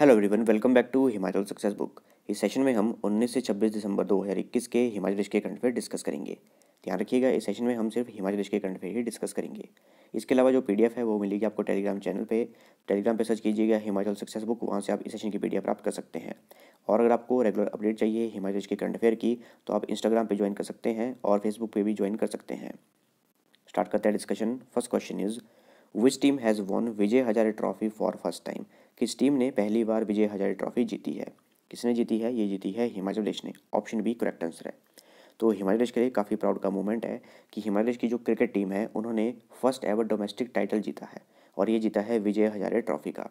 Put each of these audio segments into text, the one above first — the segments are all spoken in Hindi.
Hello everyone welcome back to Himachal success book इस सेशन में हम 19 से 26 दिसंबर 2021 के हिमाचल प्रदेश के करंट अफेयर डिस्कस करेंगे ध्यान रखिएगा इस सेशन में हम सिर्फ हिमाचल प्रदेश के करंट अफेयर ही डिस्कस करेंगे इसके अलावा जो पीडीएफ है वो मिलेगी आपको टेलीग्राम चैनल पे टेलीग्राम पे सर्च कीजिएगा हिमाचल सक्सेस बुक वहाँ से आप इस सेशन की पी प्राप्त कर सकते हैं और अगर आपको रेगुलर अपडेट चाहिए हिमाचल प्रदेश के करंट अफेयर की तो आप इंस्टाग्राम पर ज्वाइन कर सकते हैं और फेसबुक पर भी ज्वाइन कर सकते हैं स्टार्ट करते हैं discussion first question is which team has won Vijay Hazare trophy for first time किस टीम ने पहली बार विजय हजारे ट्रॉफी जीती है किसने जीती है ये जीती है हिमाचल प्रदेश ने ऑप्शन बी करेक्ट आंसर है तो हिमाचल प्रदेश के लिए काफ़ी प्राउड का मूवमेंट है कि हिमाचल प्रदेश की जो क्रिकेट टीम है उन्होंने फर्स्ट एवर डोमेस्टिक टाइटल जीता है और ये जीता है विजय हजारे ट्रॉफी का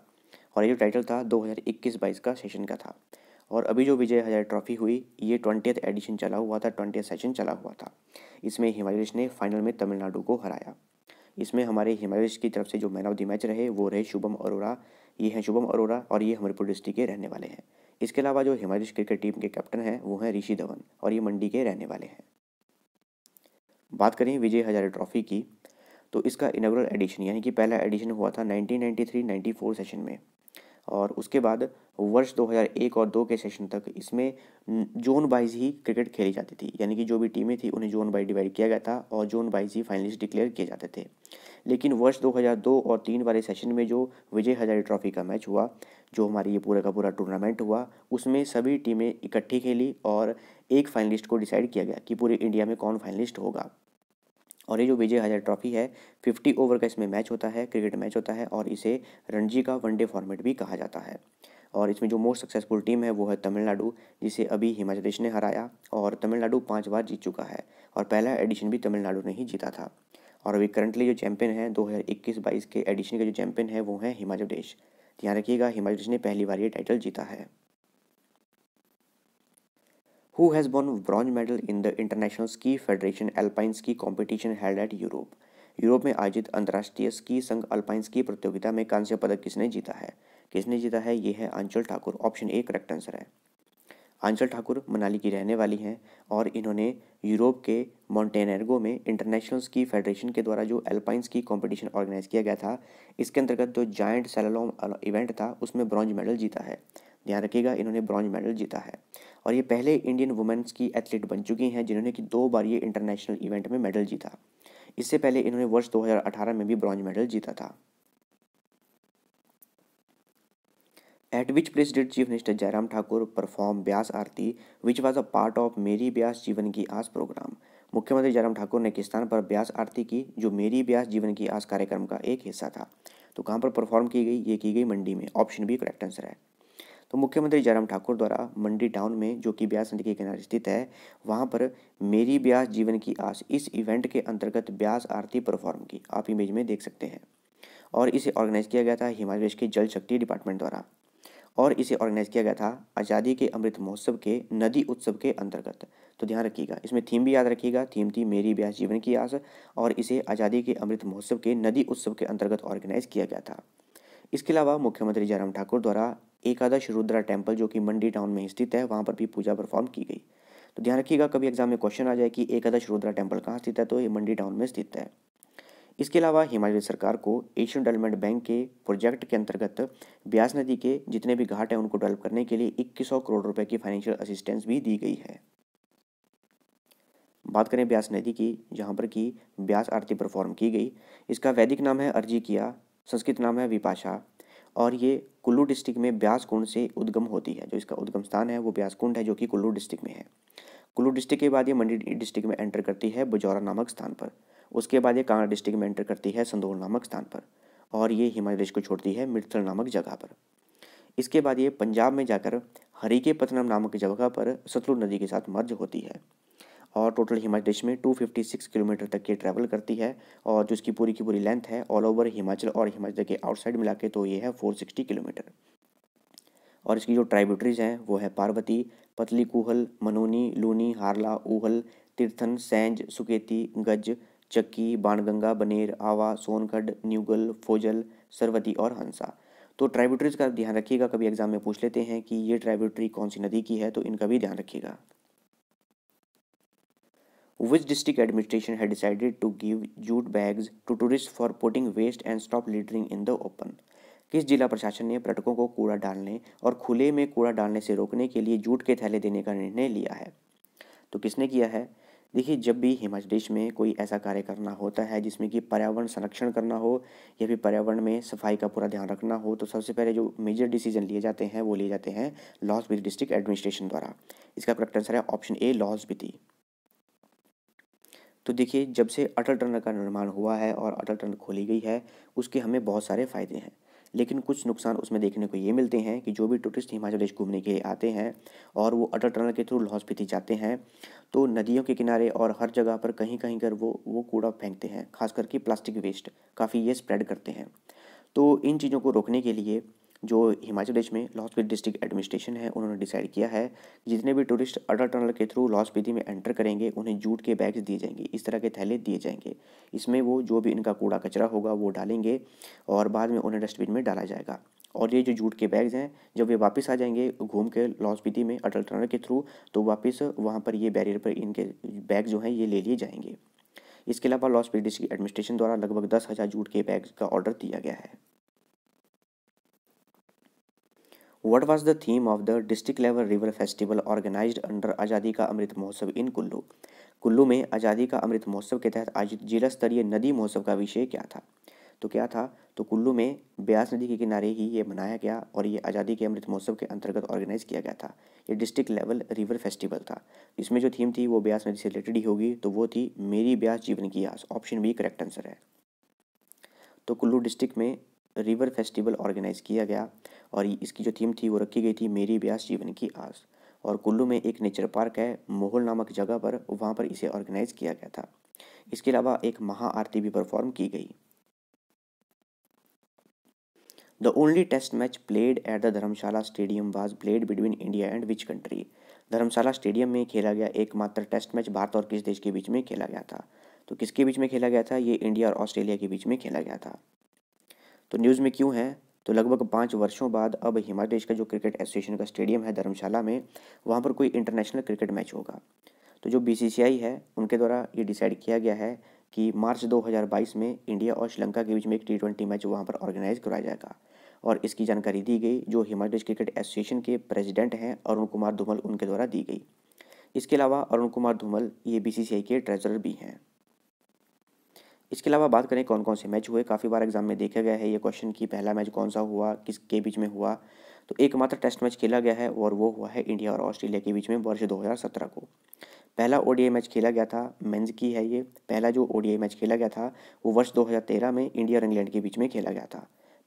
और ये जो टाइटल था 2021-22 का सेशन का था और अभी जो विजय हजारे ट्रॉफी हुई ये ट्वेंटियथ एडिशन चला हुआ था ट्वेंटियथ सेशन चला हुआ था इसमें हिमाचल प्रदेश ने फाइनल में तमिलनाडु को हराया इसमें हमारे हिमालय की तरफ से जो मैन ऑफ द मैच रहे वो रहे शुभम अरोरा ये हैं शुभम अरोरा और ये हमीरपुर डिस्ट्रिक्ट के रहने वाले हैं इसके अलावा जो हिमालय क्रिकेट टीम के कैप्टन हैं वो हैं ऋषि धवन और ये मंडी के रहने वाले हैं बात करें विजय हजारे ट्रॉफी की तो इसका इनाग्रल एडिशन यानी कि पहला एडिशन हुआ था 1993-94 सेशन में और उसके बाद वर्ष 2001 और दो के सेशन तक इसमें जोन वाइज ही क्रिकेट खेली जाती थी यानी कि जो भी टीमें थी उन्हें जोन वाइज डिवाइड किया गया था और जोन वाइज ही फाइनलिस्ट डिक्लेयर किए जाते थे लेकिन वर्ष 2002 और तीन वाले सेशन में जो विजय हजारी ट्रॉफी का मैच हुआ जो हमारी ये पूरा का पूरा टूर्नामेंट हुआ उसमें सभी टीमें इकट्ठी खेली और एक फाइनलिस्ट को डिसाइड किया गया कि पूरे इंडिया में कौन फाइनलिस्ट होगा और ये जो विजय हजार ट्रॉफी है फिफ्टी ओवर का इसमें मैच होता है क्रिकेट मैच होता है और इसे रणजी का वनडे फॉर्मेट भी कहा जाता है और इसमें जो मोस्ट सक्सेसफुल टीम है वो है तमिलनाडु जिसे अभी हिमाचल प्रदेश ने हराया और तमिलनाडु पाँच बार जीत चुका है और पहला एडिशन भी तमिलनाडु ने ही जीता था और अभी करंटली जो चैंपियन है दो हज़ार इक्कीस बाईस के एडिशन के जो चैंपियन है वो है हिमाचल प्रदेश ध्यान रखिएगा हिमाचल प्रदेश ने पहली बार ये टाइटल जीता है who has won bronze medal in the International Ski Federation Alpine Ski Competition held at Europe. Europe में आयोजित अंतर्राष्ट्रीय स्की संघ अल्पाइन स्की प्रतियोगिता में कांस्य पदक किसने जीता है किसने जीता है ये है Aanchal Thakur option A correct answer है आंचल ठाकुर मनाली की रहने वाली हैं और इन्होंने यूरोप के मॉन्टेनेगो में इंटरनेशनल स्की फेडरेशन के द्वारा जो एल्पाइन स्की कॉम्पिटिशन ऑर्गेनाइज किया गया था इसके अंतर्गत जो जॉइंट सैलालोम इवेंट था उसमें ब्रॉन्ज मेडल जीता है ध्यान रखिएगा इन्होंने ब्रॉन्ज मेडल जीता है और ये पहले इंडियन वुमेंस की एथलीट बन चुकी हैं जिन्होंने कि दो बार ये इंटरनेशनल इवेंट में मेडल जीता इससे पहले इन्होंने वर्ष 2018 में भी ब्रॉन्ज मेडल जीता था at which place did chief minister Jairam Thakur perform Beas Aarti which was a part of Meri Beas जीवन की आस प्रोग्राम मुख्यमंत्री जयराम ठाकुर ने किस स्थान पर ब्यास आरती की जो मेरी ब्यास जीवन की आस कार्यक्रम का एक हिस्सा था तो कहाँ पर परफॉर्म की गई ये की गई मंडी में ऑप्शन भी करेक्ट आंसर है तो मुख्यमंत्री जयराम ठाकुर द्वारा मंडी टाउन में जो कि ब्यास नदी के किनारे स्थित है वहाँ पर मेरी ब्यास जीवन की आस इस इवेंट के अंतर्गत ब्यास आरती परफॉर्म की आप इमेज में देख सकते हैं और इसे ऑर्गेनाइज किया गया था हिमाचल प्रदेश के जल शक्ति डिपार्टमेंट द्वारा और इसे ऑर्गेनाइज किया गया था आज़ादी के अमृत महोत्सव के नदी उत्सव के अंतर्गत तो ध्यान रखिएगा इसमें थीम भी याद रखिएगा थीम थी मेरी ब्यास जीवन की आस और इसे आज़ादी के अमृत महोत्सव के नदी उत्सव के अंतर्गत ऑर्गेनाइज किया गया था इसके अलावा मुख्यमंत्री जयराम ठाकुर द्वारा एकादश रुद्रा टेम्पल जो कि मंडी टाउन में स्थित है वहाँ पर भी पूजा परफॉर्म की गई तो ध्यान रखिएगा कभी एग्जाम में क्वेश्चन आ जाए कि एकादश रुद्रा टेम्पल कहाँ स्थित है तो ये मंडी टाउन में स्थित है इसके अलावा हिमाचल सरकार को एशियन डेवलपमेंट बैंक के प्रोजेक्ट के अंतर्गत ब्यास नदी के जितने भी घाट हैं उनको डेवलप करने के लिए इक्कीस करोड़ रुपए की फाइनेंशियल असिस्टेंस भी दी गई है बात करें ब्यास नदी की जहाँ पर कि ब्यास आरती परफॉर्म की गई इसका वैदिक नाम है अर्जी किया संस्कृत नाम है विपाशा और ये कुल्लू डिस्ट्रिक्ट में ब्यास कुंड से उद्गम होती है जो इसका उद्गम स्थान है वो ब्यास कुंड है जो कि कुल्लू डिस्ट्रिक्ट में है कुल्लू डिस्ट्रिक्ट के बाद ये मंडी डिस्ट्रिक्ट में एंटर करती है बुजौरा नामक स्थान पर उसके बाद ये कांगड़ा डिस्ट्रिक्ट में एंटर करती है संदौल नामक स्थान पर और ये हिमाचल प्रदेश को छोड़ती है मिर्थल नामक जगह पर इसके बाद ये पंजाब में जाकर के पतनम नामक जगह पर सतलुज नदी के साथ मर्ज होती है और टोटल हिमाचल प्रदेश में 256 किलोमीटर तक ये ट्रैवल करती है और जो इसकी पूरी की पूरी लेंथ है ऑल ओवर हिमाचल और हिमाचल के आउटसाइड मिला के तो ये है 460 किलोमीटर और इसकी जो ट्राइब्यूटरीज हैं वो है पार्वती पतली कुहल मनोनी लूनी हारला ऊहल तीर्थन सैंज सुकेती गज चक्की बाणगंगा बनेर आवा सोनगढ़ न्यूगल फोजल सरवती और हंसा तो ट्राइब्यूटरीज का ध्यान रखिएगा कभी एग्जाम में पूछ लेते हैं कि ये ट्राइब्यूटरी कौन सी नदी की है तो इनका भी ध्यान रखिएगा which district administration had decided to give jute bags to tourists for putting waste and stop littering in the open किस जिला प्रशासन ने पर्यटकों को कूड़ा डालने और खुले में कूड़ा डालने से रोकने के लिए जूट के थैले देने का निर्णय लिया है तो किसने किया है देखिए जब भी हिमाचल प्रदेश में कोई ऐसा कार्य करना होता है जिसमें कि पर्यावरण संरक्षण करना हो या फिर पर्यावरण में सफाई का पूरा ध्यान रखना हो तो सबसे पहले जो मेजर डिसीजन लिए जाते हैं वो लिए जाते हैं लॉस विद डिस्ट्रिक्ट एडमिनिस्ट्रेशन द्वारा इसका करेक्ट आंसर है ऑप्शन ए लॉस विदी तो देखिए जब से अटल टनल का निर्माण हुआ है और अटल टनल खोली गई है उसके हमें बहुत सारे फ़ायदे हैं लेकिन कुछ नुकसान उसमें देखने को ये मिलते हैं कि जो भी टूरिस्ट हिमाचल प्रदेश घूमने के लिए आते हैं और वो अटल टनल के थ्रू लाहौल स्पीति जाते हैं तो नदियों के किनारे और हर जगह पर कहीं कहीं कर वो वो कूड़ा फेंकते हैं खास करके प्लास्टिक वेस्ट काफ़ी ये स्प्रेड करते हैं तो इन चीज़ों को रोकने के लिए जो हिमाचल प्रदेश में लाहौल स्पीति डिस्ट्रिक्ट एडमिनिस्ट्रेशन है उन्होंने डिसाइड किया है जितने भी टूरिस्ट अटल टनल के थ्रू लाहौल स्पीति में एंटर करेंगे उन्हें जूट के बैग्स दिए जाएंगे इस तरह के थैले दिए जाएंगे इसमें वो जो भी इनका कूड़ा कचरा होगा वो डालेंगे और बाद में उन्हें डस्टबिन में डाला जाएगा और ये जो जूट के बैग्स हैं जब ये वापस आ जाएंगे घूम के लाहौल स्पीति में अटल टनल के थ्रू तो वापस वहाँ पर ये बैरियर पर इनके बैग जो हैं ये ले लिए जाएंगे इसके अलावा लॉस स्पीति डिस्ट्रिक्ट एडमिनिस्ट्रेशन द्वारा लगभग दस हज़ार जूट के बैग का ऑर्डर दिया गया है what was the theme of the district level river festival organise under Azadi ka अमृत महोत्सव इन कुल्लू कुल्लू में आज़ादी का अमृत महोत्सव के तहत आयोजित जिला स्तरीय नदी महोत्सव का विषय क्या था तो क्या था तो कुल्लू में ब्यास नदी के किनारे ही ये मनाया गया और ये आज़ादी के अमृत महोत्सव के अंतर्गत ऑर्गेनाइज किया गया था ये डिस्ट्रिक्ट लेवल रिवर फेस्टिवल था इसमें जो थीम थी वो ब्यास नदी से रिलेटेड ही होगी तो वो थी मेरी ब्यास जीवन की आस ऑप्शन बी करेक्ट आंसर है तो कुल्लू डिस्ट्रिक्ट में रिवर फेस्टिवल ऑर्गेनाइज़ किया गया और इसकी जो थीम थी वो रखी गई थी मेरी ब्यास जीवन की आस और कुल्लू में एक नेचर पार्क है मोहल नामक जगह पर वहाँ पर इसे ऑर्गेनाइज़ किया गया था इसके अलावा एक महाआरती भी परफॉर्म की गई the only test match played at the Dharamshala stadium was played between India and which country Dharamshala stadium में खेला गया एकमात्र टेस्ट मैच भारत और किस देश के बीच में खेला गया था तो किसके बीच में खेला गया था ये इंडिया और ऑस्ट्रेलिया के बीच में खेला गया था तो न्यूज़ में क्यों है तो लगभग पाँच वर्षों बाद अब हिमाचल का जो क्रिकेट एसोसिएशन का स्टेडियम है धर्मशाला में वहाँ पर कोई इंटरनेशनल क्रिकेट मैच होगा तो जो बीसीसीआई है उनके द्वारा ये डिसाइड किया गया है कि मार्च 2022 में इंडिया और श्रीलंका के बीच में एक टी ट्वेंटी मैच वहाँ पर ऑर्गेनाइज कराया जाएगा और इसकी जानकारी दी गई जो हिमाचल क्रिकेट एसोसिएशन के प्रेसिडेंट हैं अरुण कुमार धूमल उनके द्वारा दी गई इसके अलावा अरुण कुमार धूमल ये बीसीसीआई के ट्रेजरर भी हैं इसके अलावा बात करें कौन कौन से मैच हुए काफ़ी बार एग्जाम में देखा गया है ये क्वेश्चन कि पहला मैच कौन सा हुआ किसके बीच में हुआ तो एकमात्र टेस्ट मैच खेला गया है और वो हुआ है इंडिया और ऑस्ट्रेलिया के बीच में वर्ष 2017 को पहला ओडीआई मैच खेला गया था मेंस की है ये पहला जो ओडीआई मैच खेला गया था वो वर्ष 2013 में इंडिया और इंग्लैंड के बीच में खेला गया था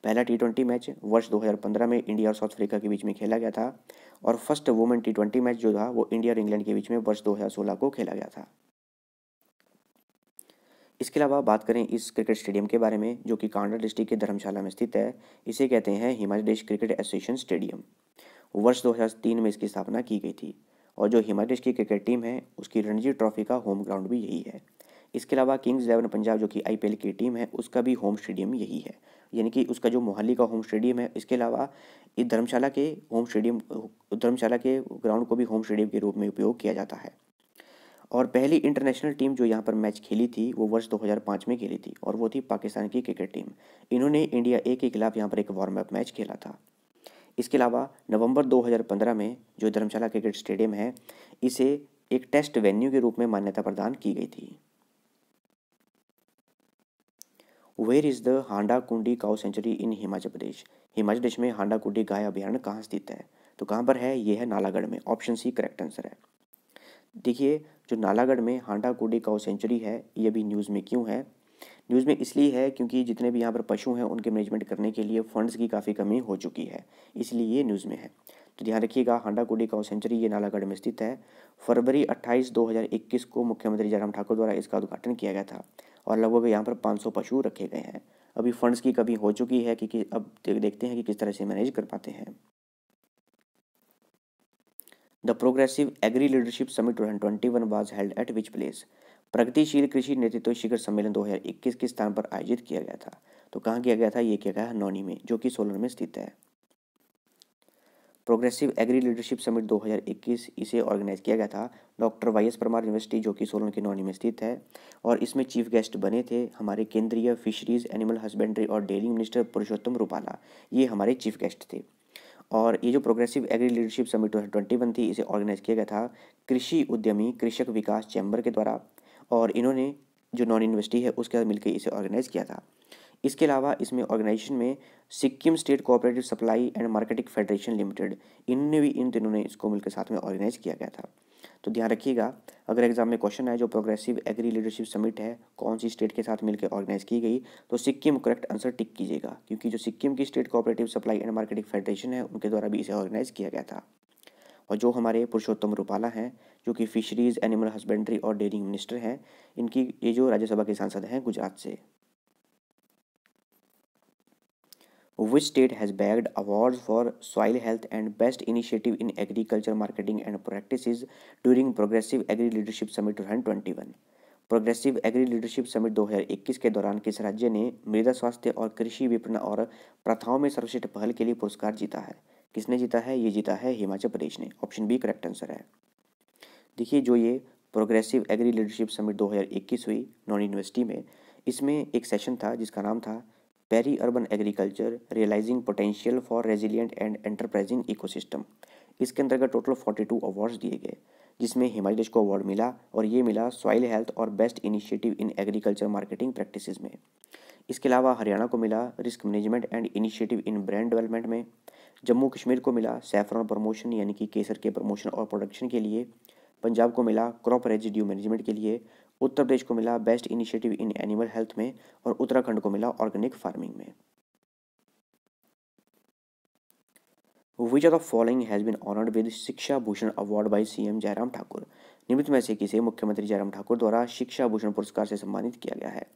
पहला टी ट्वेंटी मैच वर्ष 2015 में इंडिया और साउथ अफ्रीका के बीच में खेला गया था और first women T twenty match जो था वो इंडिया और इंग्लैंड के बीच में वर्ष 2016 को खेला गया था इसके अलावा बात करें इस क्रिकेट स्टेडियम के बारे में जो कि कांगड़ा डिस्ट्रिक्ट के धर्मशाला में स्थित है इसे कहते हैं Himachal Pradesh cricket association stadium वर्ष 2003 में इसकी स्थापना की गई थी और जो हिमाचल प्रदेश की क्रिकेट टीम है उसकी रणजी ट्रॉफी का होम ग्राउंड भी यही है इसके अलावा किंग्स इलेवन पंजाब जो कि आई की टीम है उसका भी होम स्टेडियम यही है यानी कि उसका जो मोहाली का होम स्टेडियम है इसके अलावा इस धर्मशाला के होम स्टेडियम धर्मशाला के ग्राउंड को भी होम स्टेडियम के रूप में उपयोग किया जाता है और पहली इंटरनेशनल टीम जो यहाँ पर मैच खेली थी वो वर्ष 2005 में खेली थी और वो थी पाकिस्तान की क्रिकेट टीम इन्होंने इंडिया ए के खिलाफ यहाँ पर एक वार्म अप मैच खेला था इसके अलावा नवंबर 2015 में जो धर्मशाला क्रिकेट स्टेडियम है इसे एक टेस्ट वेन्यू के रूप में मान्यता प्रदान की गई थी where is the Handa Kundi cow sanctuary in Himachal Pradesh Himachal Pradesh में हांडा कुंडी गाय अभियान कहाँ स्थित है तो कहाँ पर है ये है नालागढ़ में ऑप्शन सी करेक्ट आंसर है देखिए जो नालागढ़ में हांडा कोडे काउ सेंचुरी है ये भी न्यूज़ में क्यों है न्यूज़ में इसलिए है क्योंकि जितने भी यहाँ पर पशु हैं उनके मैनेजमेंट करने के लिए फंड्स की काफ़ी कमी हो चुकी है इसलिए ये न्यूज़ में है तो ध्यान रखिएगा हांडा कोडी काउ सेंचुरी ये नालागढ़ में स्थित है फरवरी 28 2021 को मुख्यमंत्री जयराम ठाकुर द्वारा इसका उद्घाटन किया गया था और लगभग यहाँ पर 500 पशु रखे गए हैं अभी फंड्स की कमी हो चुकी है कि, कि अब देखते हैं कि किस तरह से मैनेज कर पाते हैं The Progressive Agri Leadership Summit 2021 was held at which place? प्रगतिशील कृषि नेतृत्व शिखर सम्मेलन 2021 के स्थान पर आयोजित किया गया था तो कहाँ किया गया था ये किया गया है नौनी में जो कि सोलन में स्थित है प्रोग्रेसिव एग्री लीडरशिप समिट 2021 इसे ऑर्गेनाइज किया गया था doctor Y S Parmar university जो कि सोलन के नौनी में स्थित है और इसमें चीफ गेस्ट बने थे हमारे केंद्रीय फिशरीज एनिमल हस्बेंड्री और डेयरी मिनिस्टर पुरुषोत्तम रूपाला ये हमारे चीफ गेस्ट थे और ये जो progressive agri leadership summit two twenty one थी इसे ऑर्गेनाइज किया गया था कृषि उद्यमी कृषक विकास चैम्बर के द्वारा और इन्होंने जो नॉन यूनिवर्सिटी है उसके साथ मिलकर इसे ऑर्गेनाइज किया था इसके अलावा इसमें ऑर्गेनाइजेशन में Sikkim state cooperative supply and marketing federation limited इनने भी इन दिनों ने इसको मिलकर साथ में ऑर्गेनाइज किया गया था तो ध्यान रखिएगा अगर एग्जाम में क्वेश्चन आए जो प्रोग्रेसिव एग्री लीडरशिप समिट है कौन सी स्टेट के साथ मिलकर ऑर्गेनाइज की गई तो सिक्किम करेक्ट आंसर टिक कीजिएगा क्योंकि जो सिक्किम की state cooperative supply and marketing federation है उनके द्वारा भी इसे ऑर्गेनाइज किया गया था और जो हमारे पुरुषोत्तम रूपाला हैं जो कि फिशरीज एनिमल हस्बेंड्री और डेयरिंग मिनिस्टर हैं इनकी ये जो राज्यसभा के सांसद हैं गुजरात से Which state has bagged awards for soil health and best initiative in agriculture marketing and practices during Progressive Agri Leadership Summit 2021? Progressive agri leadership summit 2021 के दौरान किस राज्य ने मृदा स्वास्थ्य और कृषि विपणन और प्रथाओं में सर्वश्रेष्ठ पहल के लिए पुरस्कार जीता है किसने जीता है ये जीता है हिमाचल प्रदेश ने ऑप्शन बी करेक्ट आंसर है देखिए जो ये प्रोग्रेसिव एग्री लीडरशिप समिट 2021 हुई नॉन यूनिवर्सिटी में इसमें एक सेशन था जिसका नाम था peri urban agriculture realising potential for resilient and enterprising ecosystem इसके अंतर्गत टोटल टू अवार्ड्स दिए गए जिसमें हिमालय को अवार्ड मिला और ये मिला सॉइल हेल्थ और best initiative in agriculture marketing practices में इसके अलावा हरियाणा को मिला risk management and initiative in brand development में जम्मू कश्मीर को मिला सैफरन प्रमोशन यानी कि केसर के प्रमोशन और प्रोडक्शन के लिए पंजाब को मिला क्रॉप रेजिड्यू मैनेजमेंट के लिए उत्तर प्रदेश को मिला best initiative in animal health में और उत्तराखंड को मिला ऑर्गेनिक फार्मिंग में which of the following has been honoured with Shiksha Bhushan award by CM Jairam Thakur निमित्त में से किसे मुख्यमंत्री जयराम ठाकुर द्वारा शिक्षा भूषण पुरस्कार से सम्मानित किया गया है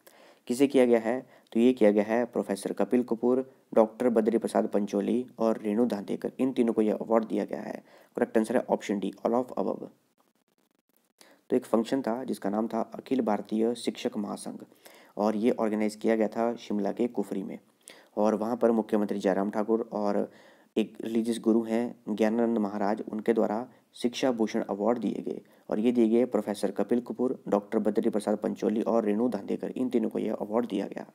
किसे किया गया है तो ये किया गया है प्रोफेसर कपिल कपूर डॉक्टर बद्री प्रसाद पंचोली और रेणु धांतेकर इन तीनों को यह अवार्ड दिया गया है करेक्ट आंसर है option D all of above तो एक फंक्शन था जिसका नाम था अखिल भारतीय शिक्षक महासंघ और ये ऑर्गेनाइज़ किया गया था शिमला के कुफरी में और वहाँ पर मुख्यमंत्री जयराम ठाकुर और एक रिलीजियस गुरु हैं ज्ञानानंद महाराज उनके द्वारा शिक्षा भूषण अवार्ड दिए गए और ये दिए गए प्रोफेसर कपिल कपूर डॉक्टर बद्री प्रसाद पंचोली और रेणु धांधेकर इन तीनों को यह अवार्ड दिया गया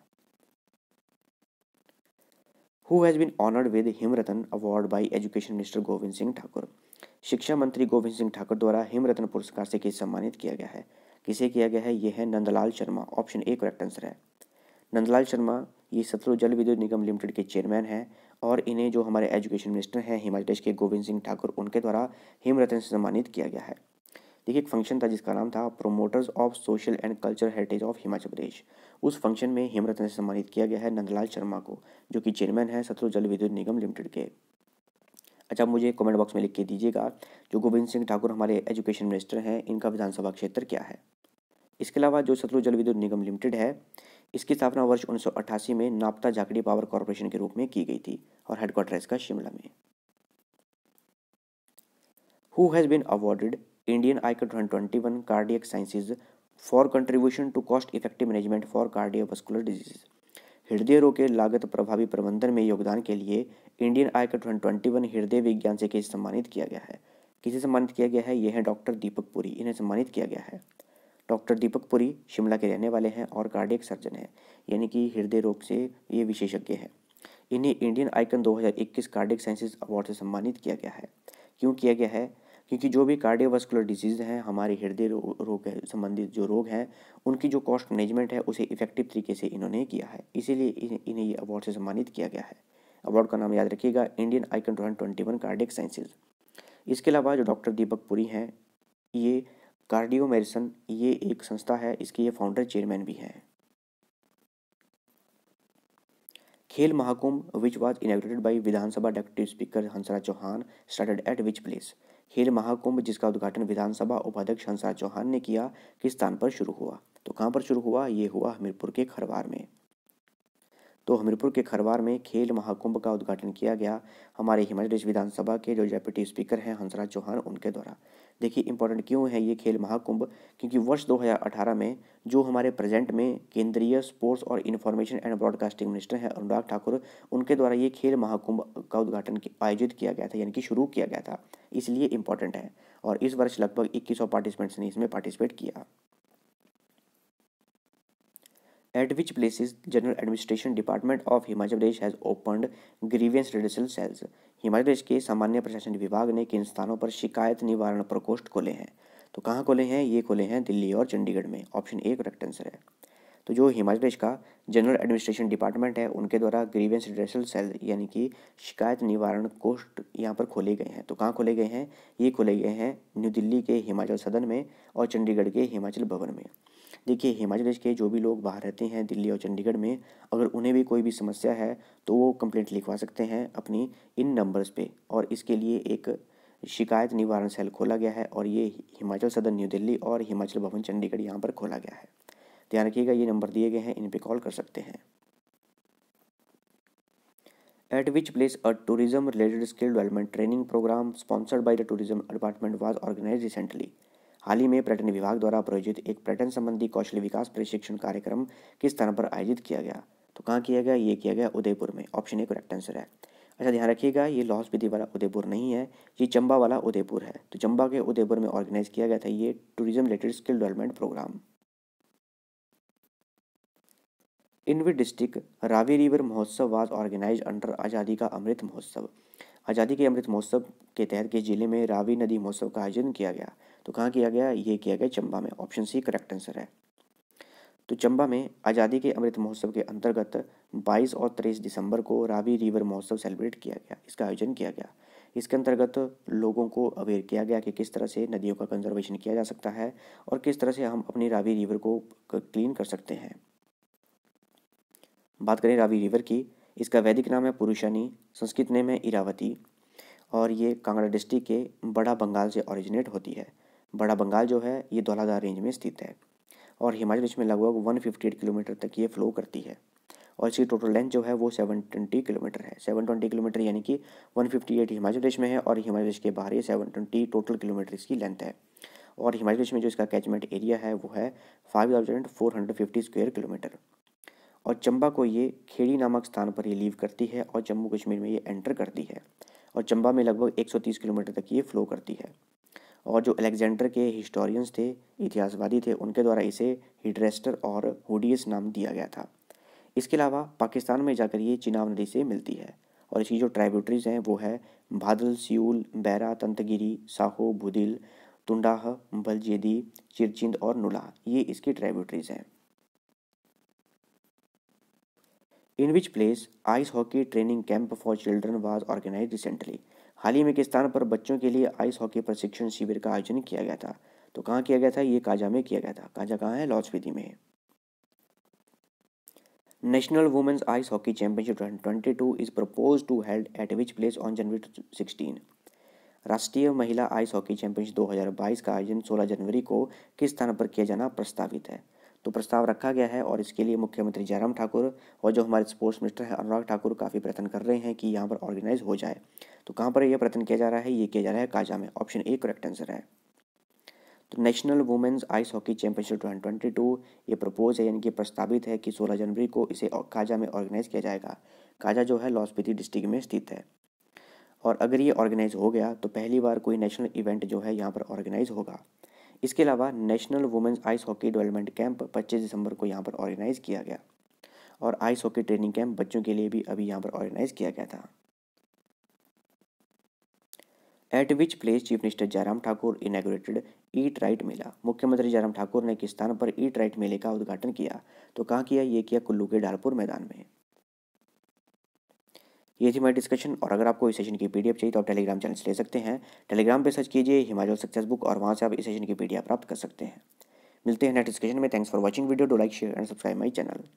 who has been honoured with Himratan award by education minister Govind Singh Thakur शिक्षा मंत्री गोविंद सिंह ठाकुर द्वारा हिमरत्न पुरस्कार से किस सम्मानित किया गया है किसे किया गया है ये है Nandlal Sharma option A correct answer है नंदलाल शर्मा ये सतलुज जल विद्युत निगम लिमिटेड के चेयरमैन हैं और इन्हें जो हमारे एजुकेशन मिनिस्टर हैं हिमाचल प्रदेश के गोविंद सिंह ठाकुर उनके द्वारा हिमरत्न से सम्मानित किया गया है देखिए एक फंक्शन था जिसका नाम था promoters of social and culture heritage of Himachal Pradesh उस फंक्शन में हिमरत्न से सम्मानित किया गया है नंदलाल शर्मा को जो कि चेयरमैन है सतलुज जल विद्युत निगम लिमिटेड के अच्छा मुझे कमेंट बॉक्स में लिख के दीजिएगा जो गोविंद सिंह ठाकुर हमारे एजुकेशन मिनिस्टर हैं इनका विधानसभा क्षेत्र क्या है इसके अलावा जो सतलुज जल विद्युत निगम लिमिटेड है इसकी स्थापना वर्ष उन्नीस में नापता झाकड़ी पावर कॉरपोरेशन के रूप में की गई थी और हेडक्वार्टर इसका शिमला में who has been awarded Indian icon twenty twenty one cardiac sciences for contribution to cost effective management for cardiovascular disease हृदय रोग के लागत प्रभावी प्रबंधन में योगदान के लिए इंडियन आयकर ट्वेंटी वन हृदय विज्ञान से किसे सम्मानित किया गया है किसे सम्मानित किया गया है यह है डॉक्टर दीपक पुरी इन्हें सम्मानित किया गया है डॉक्टर दीपक पुरी शिमला के रहने वाले हैं और कार्डियक सर्जन हैं यानी कि हृदय रोग से ये विशेषज्ञ हैं इन्हें Indian icon 2021 cardiac sciences award से सम्मानित किया गया है क्यों किया गया है क्योंकि जो भी कार्डियोवास्कुलर डिजीज़ हैं हमारे हृदय रोग संबंधित जो रोग हैं उनकी जो कॉस्ट मैनेजमेंट है उसे इफेक्टिव तरीके से इन्होंने किया है इसीलिए इन्हें ये अवार्ड से सम्मानित किया गया है अवार्ड का नाम याद रखिएगा Indian icon two twenty one cardiac sciences इसके अलावा जो डॉक्टर दीपक पुरी हैं ये कार्डियो मेडिसन ये एक संस्था है इसके ये फाउंडर चेयरमैन भी हैं Khel Mahakumbh which was inaugurated by Vidhansabha deputy speaker Hansraj Chauhan started at which place Khel Mahakumbh जिसका उद्घाटन विधानसभा उपाध्यक्ष हंसराज चौहान ने किया किस स्थान पर शुरू हुआ तो कहाँ पर शुरू हुआ ये हुआ हमीरपुर के खरवार में तो हमीरपुर के खरवार में खेल महाकुंभ का उद्घाटन किया गया हमारे हिमाचल प्रदेश विधानसभा के जो डेप्यूटी स्पीकर हैं हंसराज चौहान उनके द्वारा देखिए इंपॉर्टेंट क्यों है ये खेल महाकुंभ क्योंकि वर्ष 2018 में जो हमारे प्रेजेंट में केंद्रीय स्पोर्ट्स और इन्फॉर्मेशन एंड ब्रॉडकास्टिंग मिनिस्टर हैं अनुराग ठाकुर उनके द्वारा ये खेल महाकुंभ का उद्घाटन आयोजित किया गया था यानी कि शुरू किया गया था इसलिए इम्पोर्टेंट है और इस वर्ष लगभग इक्कीस पार्टिसिपेंट्स ने इसमें पार्टिसिपेट किया at which places general administration department of Himachal Pradesh has opened grievance redressal cells Himachal Pradesh के सामान्य प्रशासन विभाग ने किन स्थानों पर शिकायत निवारण प्रकोष्ठ खोले हैं तो कहाँ खोले हैं ये खोले हैं दिल्ली और चंडीगढ़ में ऑप्शन ए करेक्ट आंसर है तो जो हिमाचल प्रदेश का जनरल एडमिनिस्ट्रेशन डिपार्टमेंट है उनके द्वारा ग्रीवेंस रिड्रेसल सेल यानी कि शिकायत निवारण कोष्ट यहाँ पर खोले गए हैं तो कहाँ खोले गए हैं ये खोले गए हैं न्यू दिल्ली के हिमाचल सदन में और चंडीगढ़ के हिमाचल भवन में देखिए हिमाचल प्रदेश के जो भी लोग बाहर रहते हैं दिल्ली और चंडीगढ़ में अगर उन्हें भी कोई भी समस्या है तो वो कंप्लेंट लिखवा सकते हैं अपनी इन नंबर्स पे और इसके लिए एक शिकायत निवारण सेल खोला गया है और ये हिमाचल सदन न्यू दिल्ली और हिमाचल भवन चंडीगढ़ यहाँ पर खोला गया है ध्यान रखिएगा ये नंबर दिए गए हैं इन पर कॉल कर सकते हैं at which place a tourism related skill development training programme sponsored by the tourism department was organise recently हाल ही में पर्यटन विभाग द्वारा प्रायोजित एक पर्यटन संबंधी कौशल विकास प्रशिक्षण कार्यक्रम किस स्थान पर आयोजित किया गया तो कहाँ किया गया ये किया गया उदयपुर में ऑप्शन ए करेक्ट आंसर है अच्छा ध्यान रखिएगा ये लाहौल स्पीति वाला उदयपुर नहीं है ये चंबा वाला उदयपुर है तो चंबा के उदयपुर में ऑर्गेनाइज किया गया था ये tourism related skill development programme इनवी district Ravi river Mahotsav was organise under Azadi ka अमृत महोत्सव आज़ादी के अमृत महोत्सव के तहत किस जिले में रावी नदी महोत्सव का आयोजन किया गया तो कहाँ किया गया ये किया गया चंबा में ऑप्शन सी करेक्ट आंसर है तो चंबा में आज़ादी के अमृत महोत्सव के अंतर्गत 22 और 23 दिसंबर को रावी रिवर महोत्सव सेलिब्रेट किया गया इसका आयोजन किया गया इसके अंतर्गत लोगों को अवेयर किया गया कि किस तरह से नदियों का कंजर्वेशन किया जा सकता है और किस तरह से हम अपनी रावी रिवर को क्लीन कर सकते हैं बात करें रावी रिवर की इसका वैदिक नाम है पुरुषानी संस्कृत नेम है इरावती और ये कांगड़ा डिस्ट्रिक्ट के बड़ा बंगाल से ओरिजिनेट होती है बड़ा बंगाल जो है ये धौलाधार रेंज में स्थित है और हिमाचल प्रदेश में लगभग वन फिफ्टी एट किलोमीटर तक ये फ्लो करती है और इसकी टोटल लेंथ जो है वो सेवन ट्वेंटी किलोमीटर है सेवन ट्वेंटी किलोमीटर यानी कि one fifty eight Himachal Pradesh में है और हिमाचल प्रदेश के बाहर ये सेवन ट्वेंटी टोटल किलोमीटर इसकी लेंथ है और हिमाचल प्रदेश में जो इसका कैचमेंट एरिया है वो है five thousand four hundred fifty square kilometre और चंबा को ये खेड़ी नामक स्थान पर ये लीव करती है और जम्मू कश्मीर में ये एंटर करती है और चंबा में लगभग एक किलोमीटर तक ये फ्लो करती है और जो अलेक्जेंडर के हिस्टोरियंस थे इतिहासवादी थे उनके द्वारा इसे हिडरेस्टर और होडियस नाम दिया गया था इसके अलावा पाकिस्तान में जाकर ये चिनाब नदी से मिलती है और इसकी जो ट्राइब्यूटरीज हैं वो है भादल सियूल बैरा तंतगिरी साहो भुदिल तुंडाह बलजेदी चिरचिंद और नुला ये इसकी ट्राइब्यूटरीज हैं in which place ice hockey training camp for children was organise recently हाल ही में किस स्थान पर बच्चों के लिए आइस हॉकी प्रशिक्षण शिविर का आयोजन किया गया था तो कहाँ किया गया था ये काजा में किया गया था काजा कहाँ है लॉस विधि में national women's ice hockey championship twenty two is propose to held at which place on January sixteen राष्ट्रीय महिला आइस हॉकी चैंपियनशिप 2022 का आयोजन 16 जनवरी को किस स्थान पर किया जाना प्रस्तावित है तो प्रस्ताव रखा गया है और इसके लिए मुख्यमंत्री जयराम ठाकुर और जो हमारे स्पोर्ट्स मिनिस्टर हैं अनुराग ठाकुर काफ़ी प्रयत्न कर रहे हैं कि यहाँ पर ऑर्गेनाइज हो जाए तो कहाँ पर यह प्रयत्न किया जा रहा है ये किया जा रहा है काजा में ऑप्शन ए करेक्ट आंसर है तो national women's ice hockey championship twenty twenty two ये प्रपोज है यानी कि प्रस्तावित है कि सोलह जनवरी को इसे काजा में ऑर्गेनाइज किया जाएगा काजा जो है लाहौस्पीति डिस्ट्रिक्ट में स्थित है और अगर ये ऑर्गेनाइज हो गया तो पहली बार कोई नेशनल इवेंट जो है यहाँ पर ऑर्गेनाइज होगा इसके अलावा national women's ice hockey development camp 25 दिसंबर को यहाँ पर ऑर्गेनाइज किया गया और आइस हॉकी ट्रेनिंग कैंप बच्चों के लिए भी अभी यहाँ पर ऑर्गेनाइज किया गया था at which place chief minister Jairam Thakur inaugurated eat right mela मुख्यमंत्री जयराम ठाकुर ने किस स्थान पर ईट राइट मेले का उद्घाटन किया तो कहाँ किया ये किया कुल्लू के ढालपुर मैदान में ये थी माई डिस्कशन और अगर आपको इस सेशन की पीडीएफ चाहिए तो आप टेलीग्राम चैनल से ले सकते हैं टेलीग्राम पर सर्च कीजिए हिमाचल सक्सेस बुक और वहाँ से आप इस सेशन की पीडीएफ प्राप्त कर सकते हैं मिलते हैं नेक्स्ट डिस्कशन में thanks for watching video do like share and subscribe my channel